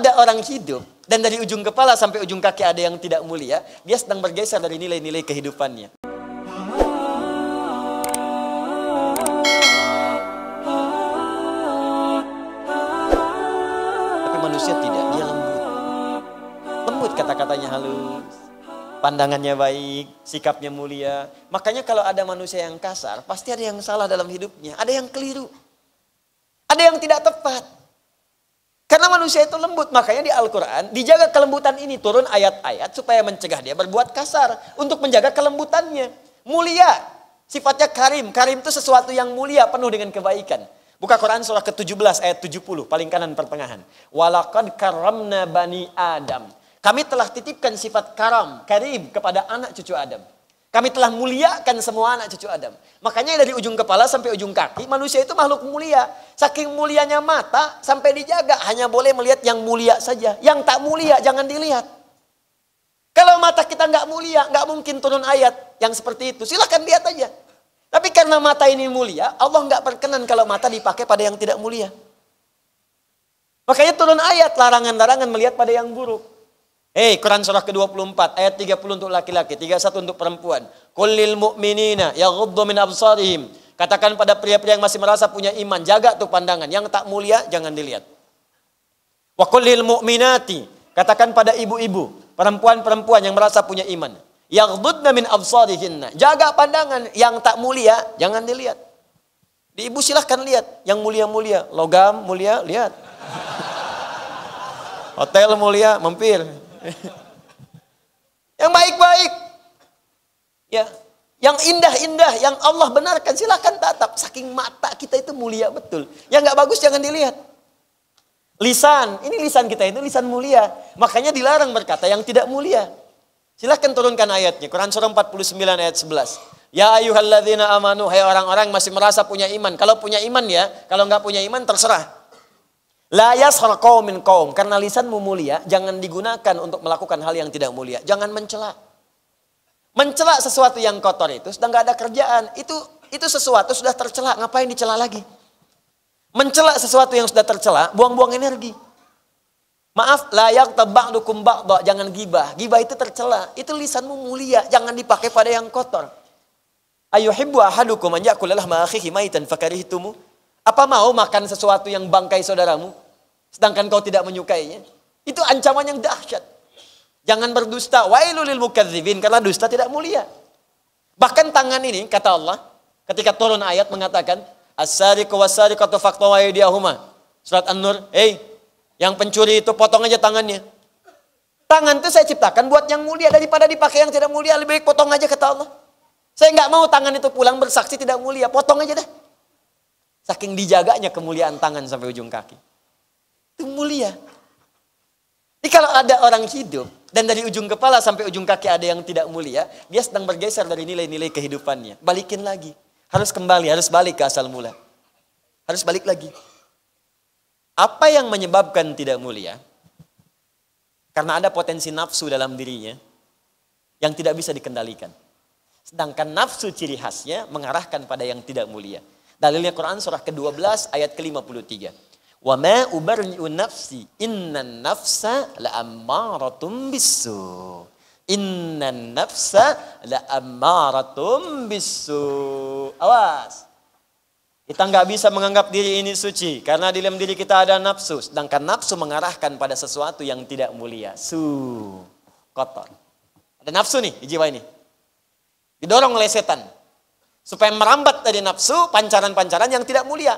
ada orang hidup dan dari ujung kepala sampai ujung kaki ada yang tidak mulia, dia sedang bergeser dari nilai-nilai kehidupannya. Tapi manusia tidak, dia lembut. Lembut kata-katanya halus. Pandangannya baik, sikapnya mulia. Makanya kalau ada manusia yang kasar, pasti ada yang salah dalam hidupnya. Ada yang keliru. Ada yang tidak tepat manusia itu lembut. Makanya di Al-Quran dijaga kelembutan ini. Turun ayat-ayat supaya mencegah dia berbuat kasar. Untuk menjaga kelembutannya. Mulia. Sifatnya karim. Karim itu sesuatu yang mulia penuh dengan kebaikan. Buka Quran surah ke-17 ayat 70 paling kanan pertengahan. Walakad karamna bani Adam. Kami telah titipkan sifat karam, karim kepada anak cucu Adam. Kami telah muliakan semua anak cucu Adam. Makanya dari ujung kepala sampai ujung kaki, manusia itu makhluk mulia. Saking mulianya mata, sampai dijaga. Hanya boleh melihat yang mulia saja. Yang tak mulia, jangan dilihat. Kalau mata kita nggak mulia, nggak mungkin turun ayat yang seperti itu. Silahkan lihat aja. Tapi karena mata ini mulia, Allah nggak perkenan kalau mata dipakai pada yang tidak mulia. Makanya turun ayat larangan-larangan melihat pada yang buruk. Eh, hey, Quran surah ke-24 ayat 30 untuk laki-laki, 31 untuk perempuan. Kullil mu'minina yaghuddu min absarihim. Katakan pada pria-pria yang masih merasa punya iman, jaga tuh pandangan. Yang tak mulia jangan dilihat. Wa kullil mu'minati, katakan pada ibu-ibu, perempuan-perempuan yang merasa punya iman. Yaghuddna min absarihinna. Jaga pandangan yang tak mulia jangan dilihat. Di ibu silahkan lihat yang mulia-mulia, logam mulia lihat. Hotel mulia, mampir. yang baik-baik. Ya, yang indah-indah, yang Allah benarkan silahkan tatap. Saking mata kita itu mulia betul. Yang nggak bagus jangan dilihat. Lisan, ini lisan kita itu lisan mulia. Makanya dilarang berkata yang tidak mulia. Silahkan turunkan ayatnya. Quran surah 49 ayat 11. Ya ayuhalladzina amanu, hai orang-orang masih merasa punya iman. Kalau punya iman ya, kalau nggak punya iman terserah. Layas min kaum karena lisanmu mulia, jangan digunakan untuk melakukan hal yang tidak mulia. Jangan mencela. Mencela sesuatu yang kotor itu sedang nggak ada kerjaan. Itu itu sesuatu sudah tercela, ngapain dicela lagi? Mencela sesuatu yang sudah tercela, buang-buang energi. Maaf, layak tebak dukum jangan gibah. Gibah itu tercela. Itu lisanmu mulia, jangan dipakai pada yang kotor. ayo Ayuhibbu ahadukum aku yakulalah ma'akhihi maitan fakarihitumu. Apa mau makan sesuatu yang bangkai saudaramu? Sedangkan kau tidak menyukainya. Itu ancaman yang dahsyat. Jangan berdusta. Wailulil mukadzibin. Karena dusta tidak mulia. Bahkan tangan ini, kata Allah, ketika turun ayat mengatakan, asari sariqu was Surat An-Nur, "Hei, yang pencuri itu potong aja tangannya." Tangan itu saya ciptakan buat yang mulia daripada dipakai yang tidak mulia, lebih baik potong aja kata Allah. Saya nggak mau tangan itu pulang bersaksi tidak mulia, potong aja deh. Saking dijaganya kemuliaan tangan sampai ujung kaki. Itu mulia. Jadi kalau ada orang hidup dan dari ujung kepala sampai ujung kaki ada yang tidak mulia, dia sedang bergeser dari nilai-nilai kehidupannya. Balikin lagi. Harus kembali, harus balik ke asal mula. Harus balik lagi. Apa yang menyebabkan tidak mulia? Karena ada potensi nafsu dalam dirinya yang tidak bisa dikendalikan. Sedangkan nafsu ciri khasnya mengarahkan pada yang tidak mulia. Dalilnya Quran surah ke-12 ayat ke-53. Wa ma ubarri'u nafsi inna nafsa la'ammaratun bisu. Inna nafsa la'ammaratun bisu. Awas. Kita nggak bisa menganggap diri ini suci karena di dalam diri kita ada nafsu. Sedangkan nafsu mengarahkan pada sesuatu yang tidak mulia. Su kotor. Ada nafsu nih di jiwa ini. Didorong oleh setan. Supaya merambat dari nafsu pancaran-pancaran yang tidak mulia.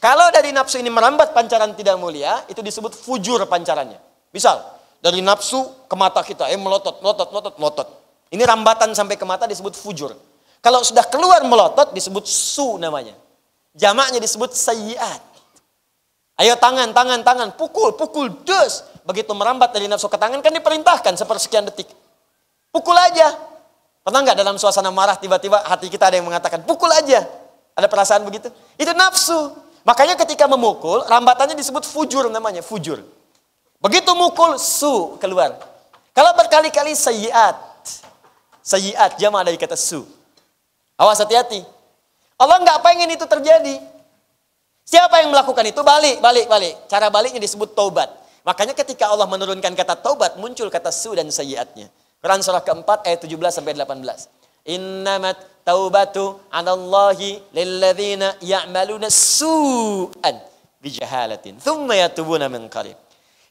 Kalau dari nafsu ini merambat pancaran tidak mulia, itu disebut fujur pancarannya. Misal, dari nafsu ke mata kita, eh melotot, melotot, melotot, melotot. Ini rambatan sampai ke mata disebut fujur. Kalau sudah keluar melotot disebut su namanya. Jamaknya disebut sayiat. Ayo tangan, tangan, tangan, pukul, pukul, dus. Begitu merambat dari nafsu ke tangan kan diperintahkan sepersekian detik. Pukul aja, Pernah nggak dalam suasana marah tiba-tiba hati kita ada yang mengatakan pukul aja? Ada perasaan begitu? Itu nafsu. Makanya ketika memukul, rambatannya disebut fujur namanya, fujur. Begitu mukul, su keluar. Kalau berkali-kali sayiat, sayiat jamaah dari kata su. Awas hati-hati. Allah nggak pengen itu terjadi. Siapa yang melakukan itu? Balik, balik, balik. Cara baliknya disebut taubat. Makanya ketika Allah menurunkan kata taubat, muncul kata su dan sayiatnya. Quran surah keempat ayat 17 sampai 18. Innamat taubatu anallahi lilladzina ya'maluna su'an bijahalatin thumma yatubuna min qarib.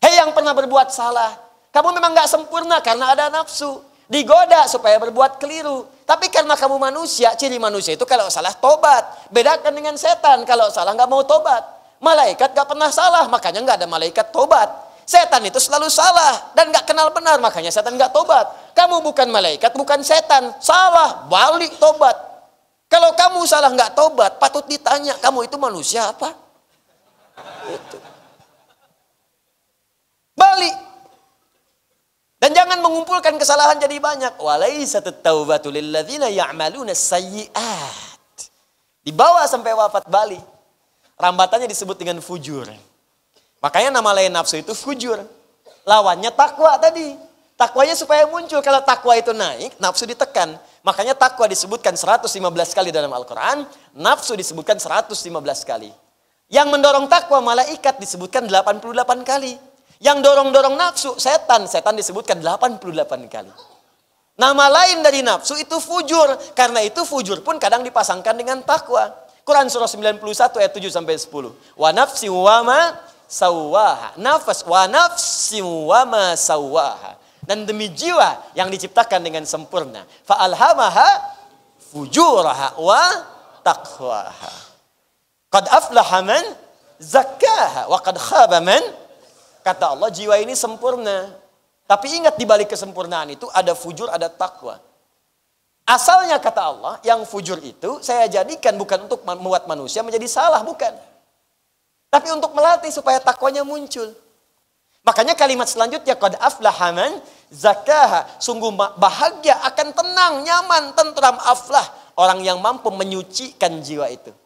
Hei yang pernah berbuat salah, kamu memang nggak sempurna karena ada nafsu. Digoda supaya berbuat keliru. Tapi karena kamu manusia, ciri manusia itu kalau salah tobat. Bedakan dengan setan kalau salah nggak mau tobat. Malaikat gak pernah salah, makanya nggak ada malaikat tobat. Setan itu selalu salah dan nggak kenal benar, makanya setan nggak tobat. Kamu bukan malaikat, bukan setan, salah balik tobat. Kalau kamu salah nggak tobat, patut ditanya kamu itu manusia apa? Itu. Balik. Dan jangan mengumpulkan kesalahan jadi banyak. Dibawa sampai wafat balik. Rambatannya disebut dengan fujur. Makanya nama lain nafsu itu fujur. Lawannya takwa tadi. Takwanya supaya muncul. Kalau takwa itu naik, nafsu ditekan. Makanya takwa disebutkan 115 kali dalam Al-Quran. Nafsu disebutkan 115 kali. Yang mendorong takwa malaikat disebutkan 88 kali. Yang dorong-dorong nafsu setan, setan disebutkan 88 kali. Nama lain dari nafsu itu fujur. Karena itu fujur pun kadang dipasangkan dengan takwa. Quran surah 91 ayat 7 sampai 10. Wa nafsi wa ma sawaha. Nafas wa nafsi wa ma sawaha. Dan demi jiwa yang diciptakan dengan sempurna. Fa'alhamaha fujuraha wa taqwaha. Qad aflaha man zakkaha wa qad khaba man kata Allah jiwa ini sempurna. Tapi ingat di balik kesempurnaan itu ada fujur, ada takwa. Asalnya kata Allah, yang fujur itu saya jadikan bukan untuk membuat manusia menjadi salah, bukan. Tapi untuk melatih supaya takwanya muncul. Makanya kalimat selanjutnya qad aflaha man zakaha. Sungguh bahagia akan tenang, nyaman, tentram aflah orang yang mampu menyucikan jiwa itu.